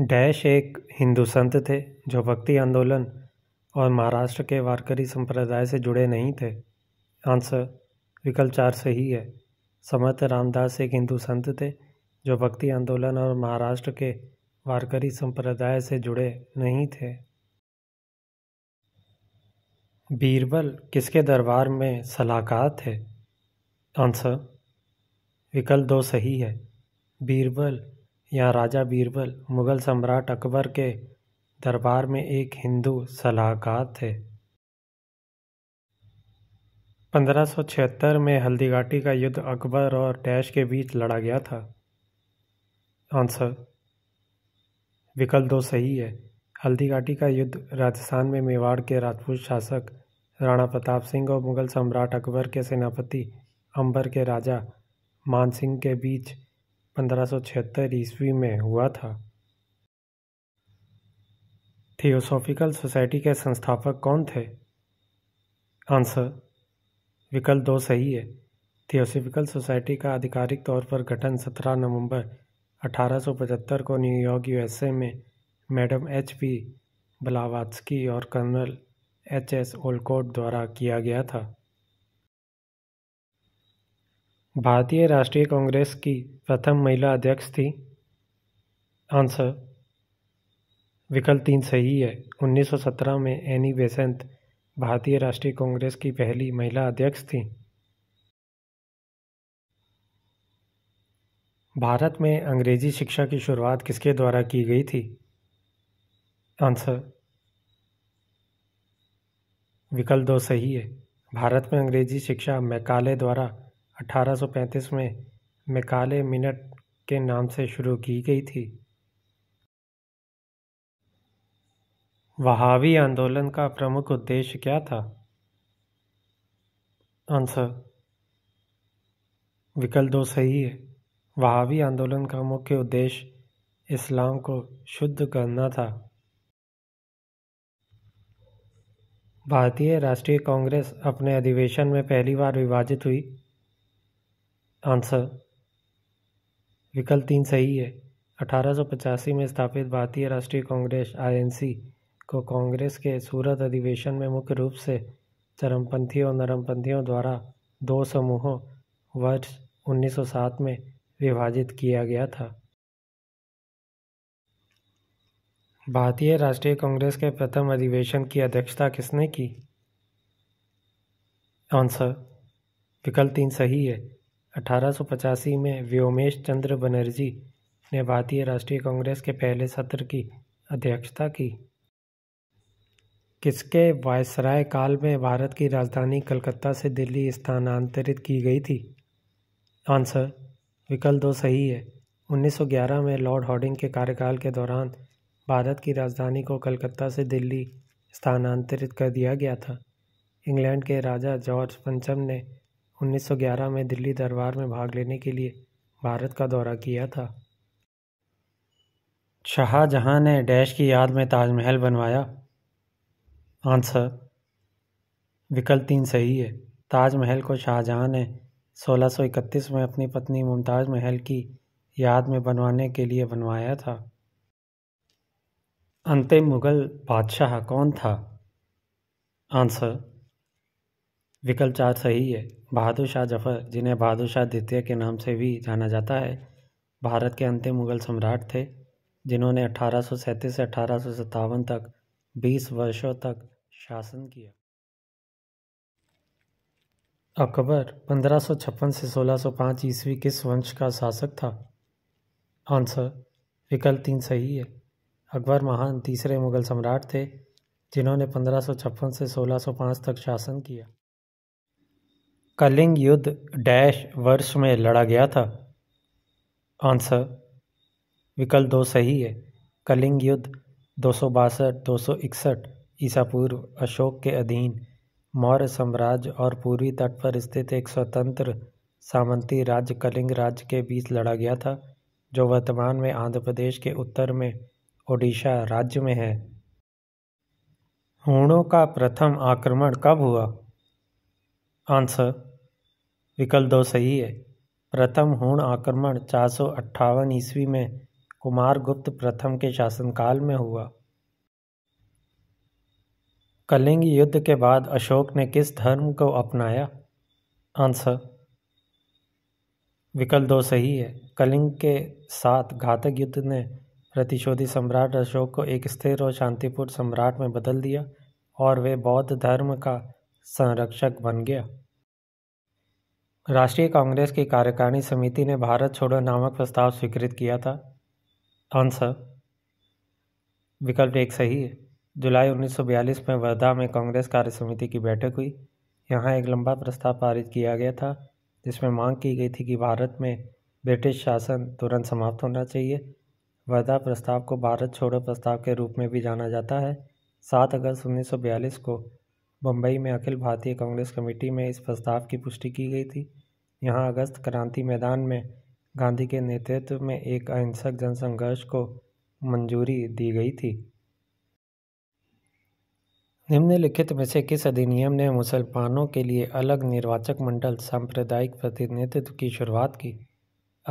dash एक हिंदू संत थे जो भक्ति आंदोलन और महाराष्ट्र के वारकरी संप्रदाय से जुड़े नहीं थे आंसर विकल्प चार सही है समर्थ रामदास एक हिंदू संत थे जो भक्ति आंदोलन और महाराष्ट्र के वारकरी संप्रदाय से जुड़े नहीं थे बीरबल किसके दरबार में सलाहकार थे आंसर विकल्प दो सही है बीरबल यहाँ राजा बीरबल मुगल सम्राट अकबर के दरबार में एक हिंदू सलाहकार थे 1576 में हल्दीघाटी का युद्ध अकबर और डैश के बीच लड़ा गया था आंसर विकल्प दो सही है हल्दीघाटी का युद्ध राजस्थान में मेवाड़ के राजपूत शासक राणा प्रताप सिंह और मुगल सम्राट अकबर के सेनापति अंबर के राजा मान सिंह के बीच पंद्रह सौ छिहत्तर ईस्वी में हुआ था थियोसॉफिकल सोसाइटी के संस्थापक कौन थे आंसर विकल्प दो सही है थियोसॉफिकल सोसाइटी का आधिकारिक तौर पर गठन 17 नवंबर 1875 को न्यूयॉर्क यूएसए में मैडम एच पी बलावात्सकी और कर्नल एच एस ओलकोट द्वारा किया गया था भारतीय राष्ट्रीय कांग्रेस की प्रथम महिला अध्यक्ष थी आंसर विकल्प तीन सही है 1917 में एनी बेसेंत भारतीय राष्ट्रीय कांग्रेस की पहली महिला अध्यक्ष थी भारत में अंग्रेजी शिक्षा की शुरुआत किसके द्वारा की गई थी आंसर विकल्प दो सही है भारत में अंग्रेजी शिक्षा मैकाले द्वारा अठारह सौ पैंतीस में मेकाले मिनट के नाम से शुरू की गई थी वहावी आंदोलन का प्रमुख उद्देश्य क्या था आंसर विकल्प दो सही है वहावी आंदोलन का मुख्य उद्देश्य इस्लाम को शुद्ध करना था भारतीय राष्ट्रीय कांग्रेस अपने अधिवेशन में पहली बार विभाजित हुई आंसर विकल्प तीन सही है अठारह में स्थापित भारतीय राष्ट्रीय कांग्रेस आईएनसी को कांग्रेस के सूरत अधिवेशन में मुख्य रूप से चरमपंथियों और नरमपंथियों द्वारा दो समूहों वर्ष 1907 में विभाजित किया गया था भारतीय राष्ट्रीय कांग्रेस के प्रथम अधिवेशन की अध्यक्षता किसने की आंसर विकल्प तीन सही है अठारह सौ पचासी में व्योमेश चंद्र बनर्जी ने भारतीय राष्ट्रीय कांग्रेस के पहले सत्र की अध्यक्षता की किसके वायसराय काल में भारत की राजधानी कलकत्ता से दिल्ली स्थानांतरित की गई थी आंसर विकल्प दो सही है 1911 में लॉर्ड हॉर्डिंग के कार्यकाल के दौरान भारत की राजधानी को कलकत्ता से दिल्ली स्थानांतरित कर दिया गया था इंग्लैंड के राजा जॉर्ज पंचम ने उन्नीस सौ ग्यारह में दिल्ली दरबार में भाग लेने के लिए भारत का दौरा किया था शाहजहां ने डैश की याद में ताजमहल बनवाया आंसर विकल्प तीन सही है ताजमहल को शाहजहां ने 1631 में अपनी पत्नी मुमताज़ महल की याद में बनवाने के लिए बनवाया था अंतिम मुग़ल बादशाह कौन था आंसर विकल्प चार सही है बहादुर शाह जफ़र जिन्हें बहादुर शाह द्वितीय के नाम से भी जाना जाता है भारत के अंतिम मुग़ल सम्राट थे जिन्होंने अठारह से अठारह तक 20 वर्षों तक शासन किया अकबर 1556 से 1605 ईस्वी किस वंश का शासक था आंसर विकल्प तीन सही है अकबर महान तीसरे मुग़ल सम्राट थे जिन्होंने 1556 से 1605 तक शासन किया कलिंग युद्ध डैश वर्ष में लड़ा गया था आंसर विकल्प दो सही है कलिंग युद्ध दो सौ बासठ दो सौ इकसठ ईसा पूर्व अशोक के अधीन मौर्य साम्राज्य और पूर्वी तट पर स्थित एक स्वतंत्र सामंती राज्य कलिंग राज्य के बीच लड़ा गया था जो वर्तमान में आंध्र प्रदेश के उत्तर में ओडिशा राज्य में है हुणों का प्रथम आक्रमण कब हुआ आंसर विकल्प दो सही है प्रथम हूण आक्रमण चार सौ अट्ठावन ईस्वी में कुमारगुप्त प्रथम के शासनकाल में हुआ कलिंग युद्ध के बाद अशोक ने किस धर्म को अपनाया आंसर विकल्प दो सही है कलिंग के साथ घातक युद्ध ने प्रतिशोधी सम्राट अशोक को एक स्थिर और शांतिपूर्ण सम्राट में बदल दिया और वे बौद्ध धर्म का संरक्षक बन गया राष्ट्रीय कांग्रेस की कार्यकारिणी समिति ने भारत छोड़ो नामक प्रस्ताव स्वीकृत किया था आंसर विकल्प एक सही है जुलाई 1942 में वर्धा में कांग्रेस कार्य समिति की बैठक हुई यहाँ एक लंबा प्रस्ताव पारित किया गया था जिसमें मांग की गई थी कि भारत में ब्रिटिश शासन तुरंत समाप्त होना चाहिए वर्धा प्रस्ताव को भारत छोड़ो प्रस्ताव के रूप में भी जाना जाता है सात अगस्त उन्नीस को बम्बई में अखिल भारतीय कांग्रेस कमेटी में इस प्रस्ताव की पुष्टि की गई थी यहाँ अगस्त क्रांति मैदान में गांधी के नेतृत्व में एक अहिंसक जनसंघर्ष को मंजूरी दी गई थी निम्नलिखित में से किस अधिनियम ने मुसलमानों के लिए अलग निर्वाचक मंडल सांप्रदायिक प्रतिनिधित्व की शुरुआत की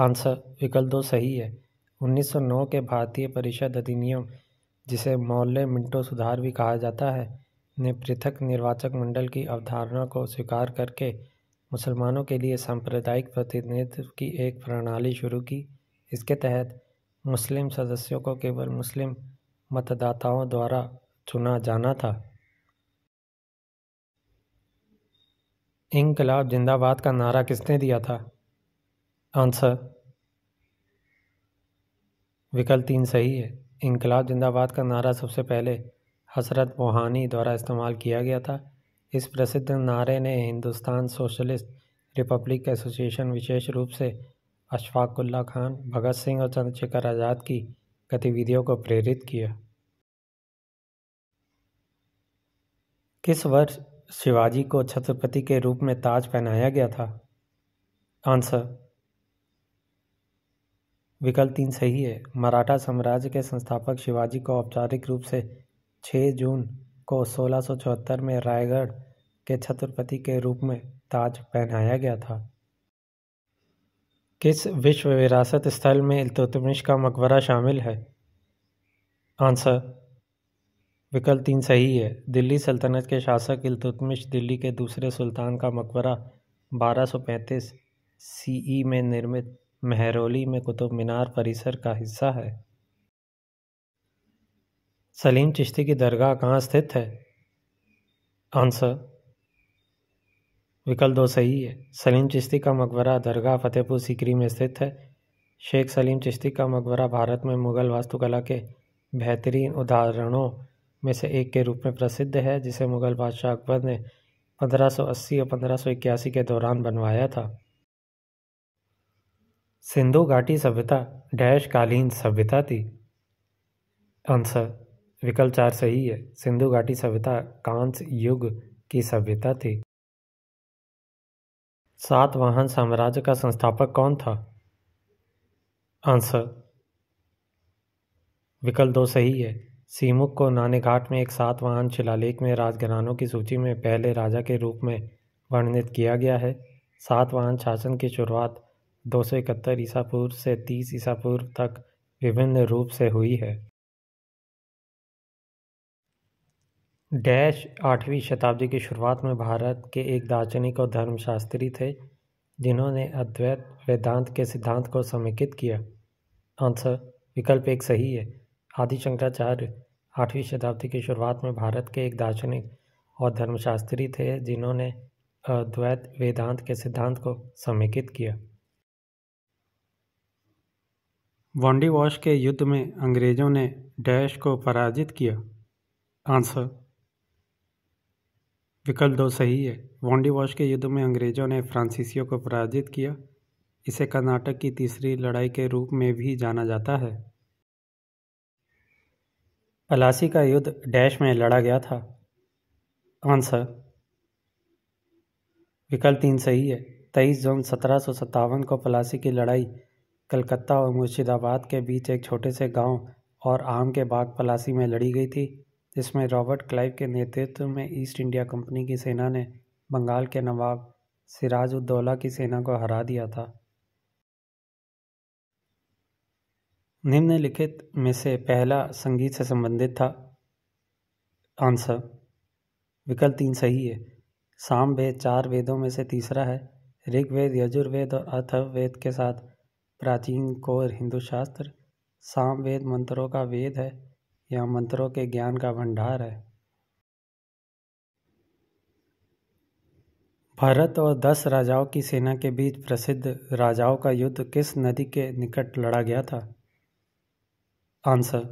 आंसर विकल्प दो सही है 1909 के भारतीय परिषद अधिनियम जिसे मौल्य मिंटो सुधार भी कहा जाता है ने पृथक निर्वाचक मंडल की अवधारणा को स्वीकार करके मुसलमानों के लिए सांप्रदायिक प्रतिनिधित्व की एक प्रणाली शुरू की इसके तहत मुस्लिम सदस्यों को केवल मुस्लिम मतदाताओं द्वारा चुना जाना था इनकलाब जिंदाबाद का नारा किसने दिया था आंसर विकल्प तीन सही है इनकलाब जिंदाबाद का नारा सबसे पहले हसरत मोहानी द्वारा इस्तेमाल किया गया था इस प्रसिद्ध नारे ने हिंदुस्तान सोशलिस्ट रिपब्लिक एसोसिएशन विशेष रूप से अशफाकुल्ला खान भगत सिंह और चंद्रशेखर आज़ाद की गतिविधियों को प्रेरित किया किस वर्ष शिवाजी को छत्रपति के रूप में ताज पहनाया गया था आंसर विकल्प तीन सही है मराठा साम्राज्य के संस्थापक शिवाजी को औपचारिक रूप से 6 जून को सोलह सौ चौहत्तर में रायगढ़ के छत्रपति के रूप में ताज पहनाया गया था किस विश्व विरासत स्थल में इल्तुतमिश का मकबरा शामिल है आंसर विकल्प तीन सही है दिल्ली सल्तनत के शासक इल्तुतमिश दिल्ली के दूसरे सुल्तान का मकबरा 1235 सीई e में निर्मित महरौली में कुतुब मीनार परिसर का हिस्सा है सलीम चिश्ती की दरगाह कहाँ स्थित है आंसर विकल्प दो सही है सलीम चिश्ती का मकबरा दरगाह फतेहपुर सीकरी में स्थित है शेख सलीम चिश्ती का मकबरा भारत में मुग़ल वास्तुकला के बेहतरीन उदाहरणों में से एक के रूप में प्रसिद्ध है जिसे मुग़ल बादशाह अकबर ने 1580 और 1581 के दौरान बनवाया था सिंधु घाटी सभ्यता डैश कालीन सभ्यता थी आंसर विकल्प चार सही है सिंधु घाटी सभ्यता कांस युग की सभ्यता थी सात वाहन साम्राज्य का संस्थापक कौन था आंसर विकल्प दो सही है सीमुख को नानेघाट में एक सात वाहन शिलालेख में राजघरानों की सूची में पहले राजा के रूप में वर्णित किया गया है सात वाहन शासन की शुरुआत दो सौ इकहत्तर ईसा पूर्व से तीस ईसा पूर्व तक विभिन्न रूप से हुई है डैश आठवीं शताब्दी की शुरुआत में भारत के एक दार्शनिक और धर्मशास्त्री थे जिन्होंने अद्वैत वेदांत के सिद्धांत को समेकित किया आंसर विकल्प एक सही है आदि शंकराचार्य आठवीं शताब्दी की शुरुआत में भारत के एक दार्शनिक और धर्मशास्त्री थे जिन्होंने अद्वैत वेदांत के सिद्धांत को समेकित किया वॉन्डी वॉश के युद्ध में अंग्रेज़ों ने डैश को पराजित किया आंसर विकल्प दो सही है वॉश के युद्ध में अंग्रेज़ों ने फ्रांसीसियों को पराजित किया इसे कर्नाटक की तीसरी लड़ाई के रूप में भी जाना जाता है पलासी का युद्ध डैश में लड़ा गया था आंसर विकल्प तीन सही है तेईस जून सत्रह को पलासी की लड़ाई कलकत्ता और मुर्शिदाबाद के बीच एक छोटे से गांव और आम के बाग पलासी में लड़ी गई थी जिसमें रॉबर्ट क्लाइव के नेतृत्व में ईस्ट इंडिया कंपनी की सेना ने बंगाल के नवाब सिराज उद्दौला की सेना को हरा दिया था निम्नलिखित में से पहला संगीत से संबंधित था आंसर विकल्प तीन सही है साम वेद चार वेदों में से तीसरा है ऋग्वेद यजुर्वेद और अथर्ववेद के साथ प्राचीन कोर हिंदू शास्त्र वेद मंत्रों का वेद है यह मंत्रों के ज्ञान का भंडार है भारत और दस राजाओं की सेना के बीच प्रसिद्ध राजाओं का युद्ध किस नदी के निकट लड़ा गया था आंसर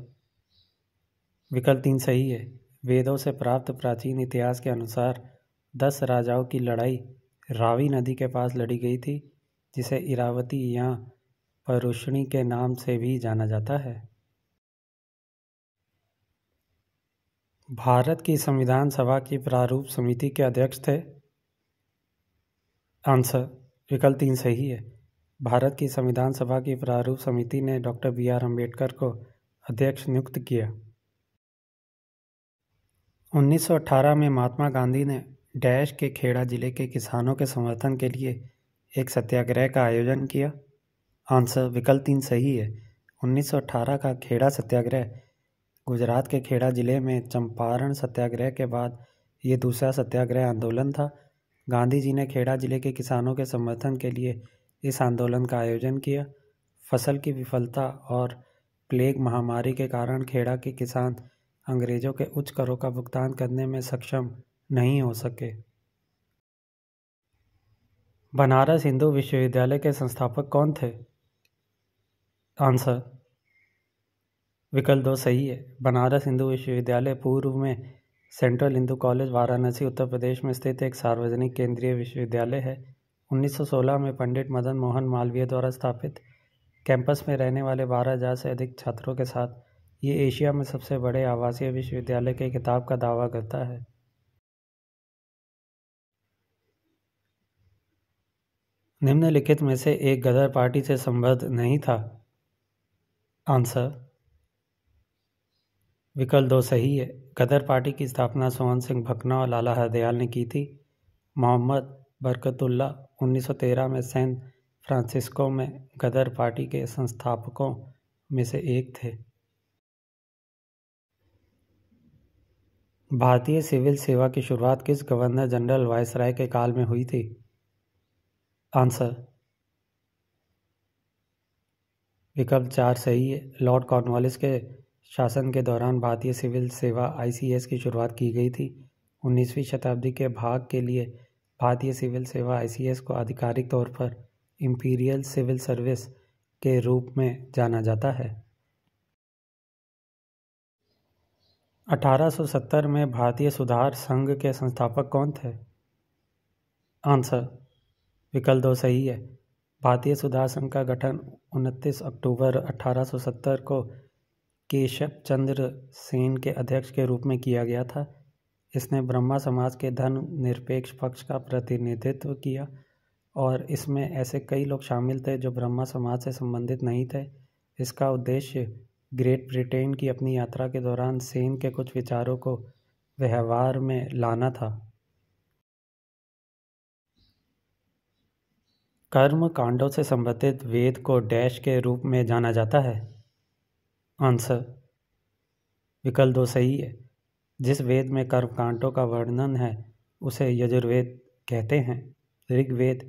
विकल्प तीन सही है वेदों से प्राप्त प्राचीन इतिहास के अनुसार दस राजाओं की लड़ाई रावी नदी के पास लड़ी गई थी जिसे इरावती या परुषणी के नाम से भी जाना जाता है भारत की संविधान सभा की प्रारूप समिति के अध्यक्ष थे आंसर विकल्प तीन सही है भारत की संविधान सभा की प्रारूप समिति ने डॉक्टर बी आर अम्बेडकर को अध्यक्ष नियुक्त किया 1918 में महात्मा गांधी ने डैश के खेड़ा जिले के किसानों के समर्थन के लिए एक सत्याग्रह का आयोजन किया आंसर विकल्प तीन सही है 1918 का खेड़ा सत्याग्रह गुजरात के खेड़ा ज़िले में चंपारण सत्याग्रह के बाद ये दूसरा सत्याग्रह आंदोलन था गांधी जी ने खेड़ा ज़िले के किसानों के समर्थन के लिए इस आंदोलन का आयोजन किया फसल की विफलता और प्लेग महामारी के कारण खेड़ा के किसान अंग्रेज़ों के उच्च करों का भुगतान करने में सक्षम नहीं हो सके बनारस हिंदू विश्वविद्यालय के संस्थापक कौन थे आंसर विकल्प दो सही है बनारस हिंदू विश्वविद्यालय पूर्व में सेंट्रल हिंदू कॉलेज वाराणसी उत्तर प्रदेश में स्थित एक सार्वजनिक केंद्रीय विश्वविद्यालय है 1916 में पंडित मदन मोहन मालवीय द्वारा स्थापित कैंपस में रहने वाले बारह हज़ार से अधिक छात्रों के साथ ये एशिया में सबसे बड़े आवासीय विश्वविद्यालय के किताब का दावा करता है निम्नलिखित में से एक गदर पार्टी से संबद्ध नहीं था आंसर विकल्प दो सही है गदर पार्टी की स्थापना सोहन सिंह भकना और लाला हरदयाल ने की थी मोहम्मद बरकतुल्ला 1913 में सैन फ्रांसिस्को में गदर पार्टी के संस्थापकों में से एक थे भारतीय सिविल सेवा की शुरुआत किस गवर्नर जनरल वायसराय के काल में हुई थी आंसर विकल्प चार सही है लॉर्ड कॉर्नवालिस के शासन के दौरान भारतीय सिविल सेवा आई की शुरुआत की गई थी उन्नीसवीं शताब्दी के भाग के लिए भारतीय सिविल सेवा आई को आधिकारिक तौर पर इम्पीरियल सिविल सर्विस के रूप में जाना जाता है 1870 में भारतीय सुधार संघ के संस्थापक कौन थे आंसर विकल्प दो सही है भारतीय सुधार संघ का गठन 29 अक्टूबर 1870 को केशव चंद्र सेन के अध्यक्ष के रूप में किया गया था इसने ब्रह्मा समाज के धर्मनिरपेक्ष पक्ष का प्रतिनिधित्व किया और इसमें ऐसे कई लोग शामिल थे जो ब्रह्मा समाज से संबंधित नहीं थे इसका उद्देश्य ग्रेट ब्रिटेन की अपनी यात्रा के दौरान सेन के कुछ विचारों को व्यवहार में लाना था कर्म कांडों से संबंधित वेद को डैश के रूप में जाना जाता है आंसर विकल्प दो सही है जिस वेद में कर्मकांडों का वर्णन है उसे यजुर्वेद कहते हैं ऋग्वेद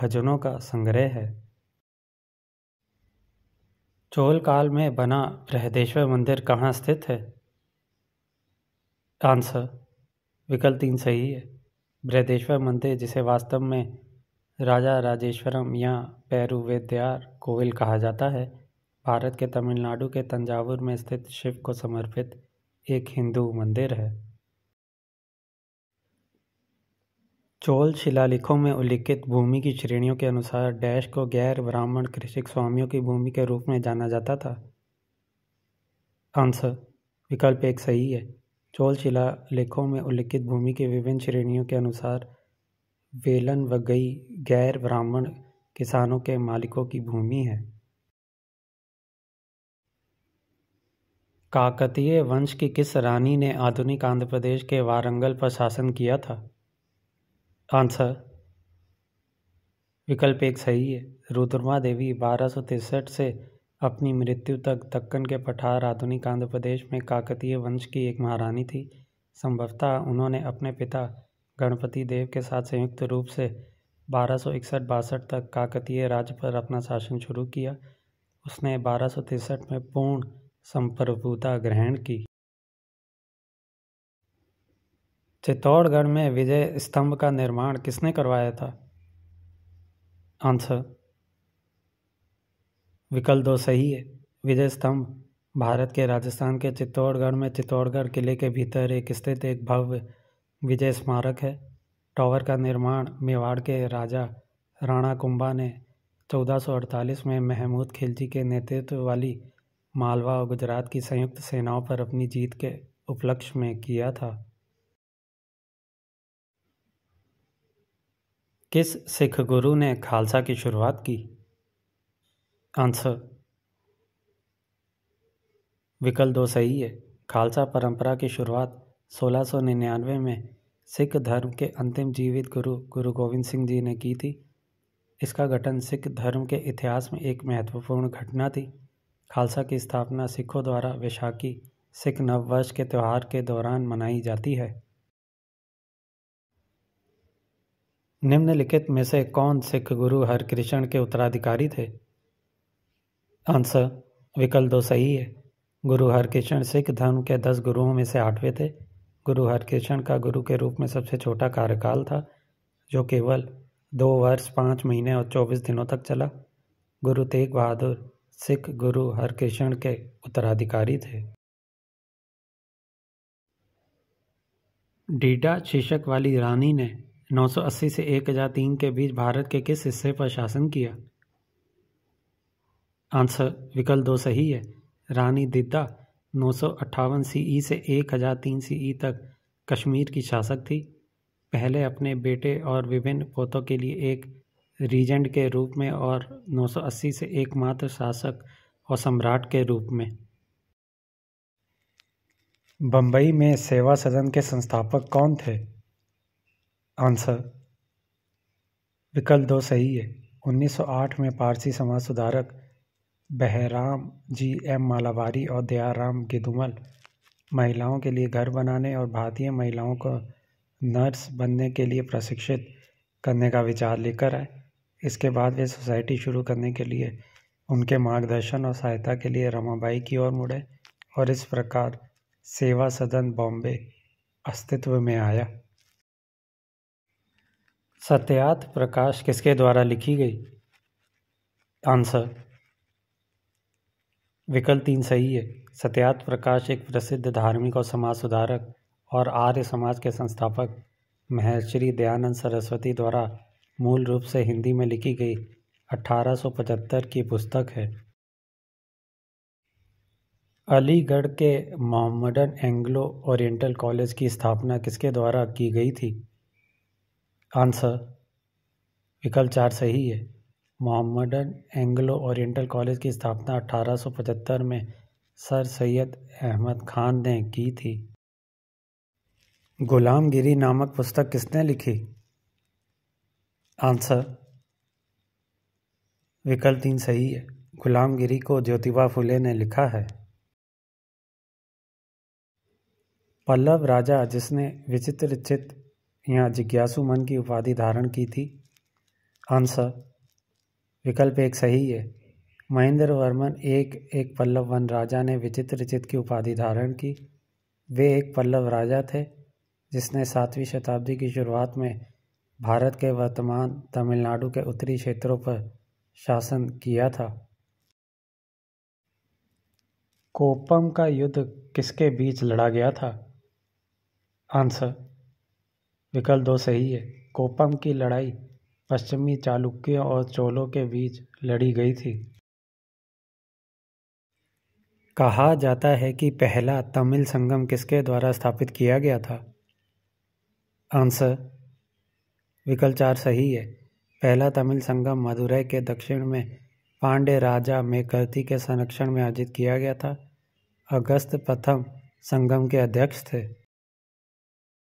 भजनों का संग्रह है चोल काल में बना बृहदेश्वर मंदिर कहाँ स्थित है आंसर विकल्प तीन सही है बृहदेश्वर मंदिर जिसे वास्तव में राजा राजेश्वरम या पैरुवेद्यार कोविल कहा जाता है भारत के तमिलनाडु के तंजावुर में स्थित शिव को समर्पित एक हिंदू मंदिर है चोल शिलालेखों में उल्लिखित भूमि की श्रेणियों के अनुसार डैश को गैर ब्राह्मण कृषिक स्वामियों की भूमि के रूप में जाना जाता था आंसर विकल्प एक सही है चोल शिलालेखों में उल्लिखित भूमि की विभिन्न श्रेणियों के अनुसार वेलन व गई गैर ब्राह्मण किसानों के मालिकों की भूमि है काकतीय वंश की किस रानी ने आधुनिक आंध्र प्रदेश के वारंगल पर शासन किया था आंसर विकल्प एक सही है रुद्रमा देवी बारह सौ तिरसठ से अपनी मृत्यु तक दक्कन के पठार आधुनिक आंध्र प्रदेश में काकतीय वंश की एक महारानी थी संभवतः उन्होंने अपने पिता गणपति देव के साथ संयुक्त रूप से बारह सौ इकसठ बासठ तक काकतीय राज्य पर अपना शासन शुरू किया उसने बारह सौ तिरसठ में पूर्ण संप्रभुता ग्रहण की चित्तौड़गढ़ में विजय स्तंभ का निर्माण किसने करवाया था आंसर विकल्प दो सही है विजय स्तंभ भारत के राजस्थान के चित्तौड़गढ़ में चित्तौड़गढ़ किले के भीतर एक स्थित एक भव्य विजय स्मारक है टॉवर का निर्माण मेवाड़ के राजा राणा कुंबा ने 1448 में महमूद खिलजी के नेतृत्व वाली मालवा और गुजरात की संयुक्त सेनाओं पर अपनी जीत के उपलक्ष्य में किया था किस सिख गुरु ने खालसा की शुरुआत की आंसर विकल्प दो सही है खालसा परंपरा की शुरुआत 1699 में सिख धर्म के अंतिम जीवित गुरु गुरु गोविंद सिंह जी ने की थी इसका गठन सिख धर्म के इतिहास में एक महत्वपूर्ण घटना थी खालसा की स्थापना सिखों द्वारा वैशाखी सिख नववर्ष के त्यौहार के दौरान मनाई जाती है निम्नलिखित में से कौन सिख गुरु हरकृष्ण के उत्तराधिकारी थे आंसर विकल्प दो सही है गुरु हरकृष्ण सिख धर्म के दस गुरुओं में से आठवें थे गुरु हरकृष्ण का गुरु के रूप में सबसे छोटा कार्यकाल था जो केवल दो वर्ष पाँच महीने और चौबीस दिनों तक चला गुरु तेग बहादुर सिख गुरु हरकृष्ण के उत्तराधिकारी थे डीडा शीर्षक वाली रानी ने 980 से 1003 के बीच भारत के किस हिस्से पर शासन किया आंसर विकल्प दो सही है रानी दिदा नौ सौ अट्ठावन सीई से एक हजार तीन सी ई तक कश्मीर की शासक थी पहले अपने बेटे और विभिन्न पोतों के लिए एक रीजेंट के रूप में और 980 से एकमात्र शासक और सम्राट के रूप में बम्बई में सेवा सदन के संस्थापक कौन थे आंसर विकल्प दो सही है 1908 में पारसी समाज सुधारक बहराम जी एम मालावारी और दयाराम गिदुमल महिलाओं के लिए घर बनाने और भारतीय महिलाओं को नर्स बनने के लिए प्रशिक्षित करने का विचार लेकर आए इसके बाद वे सोसाइटी शुरू करने के लिए उनके मार्गदर्शन और सहायता के लिए रमाबाई की ओर मुड़े और इस प्रकार सेवा सदन बॉम्बे अस्तित्व में आया सत्यात प्रकाश किसके द्वारा लिखी गई आंसर विकल्प तीन सही है सत्यात प्रकाश एक प्रसिद्ध धार्मिक और समाज सुधारक और आर्य समाज के संस्थापक महर्षि दयानंद सरस्वती द्वारा मूल रूप से हिंदी में लिखी गई 1875 सौ पचहत्तर की पुस्तक है अलीगढ़ के मॉमडन एंग्लो ओरिएंटल कॉलेज की स्थापना किसके द्वारा की गई थी आंसर विकल्प चार सही है मोहम्मदन एंग्लो ओरिएंटल कॉलेज की स्थापना 1875 में सर सैयद अहमद खान ने की थी गुलामगिरी नामक पुस्तक किसने लिखी आंसर विकल्प तीन सही है गुलामगिरी को ज्योतिबा फुले ने लिखा है पल्लव राजा जिसने विचित्र चित या जिज्ञासु मन की उपाधि धारण की थी आंसर विकल्प एक सही है महेंद्र वर्मन एक एक पल्लव वन राजा ने विचित्र चित की उपाधि धारण की वे एक पल्लव राजा थे जिसने सातवीं शताब्दी की शुरुआत में भारत के वर्तमान तमिलनाडु के उत्तरी क्षेत्रों पर शासन किया था कोपम का युद्ध किसके बीच लड़ा गया था आंसर विकल्प दो सही है कोपम की लड़ाई पश्चिमी चालुक्यों और चोलों के बीच लड़ी गई थी कहा जाता है कि पहला तमिल संगम किसके द्वारा स्थापित किया गया था आंसर विकल्प चार सही है पहला तमिल संगम मदुरै के दक्षिण में पांडे राजा मेकर्ती के संरक्षण में आयोजित किया गया था अगस्त प्रथम संगम के अध्यक्ष थे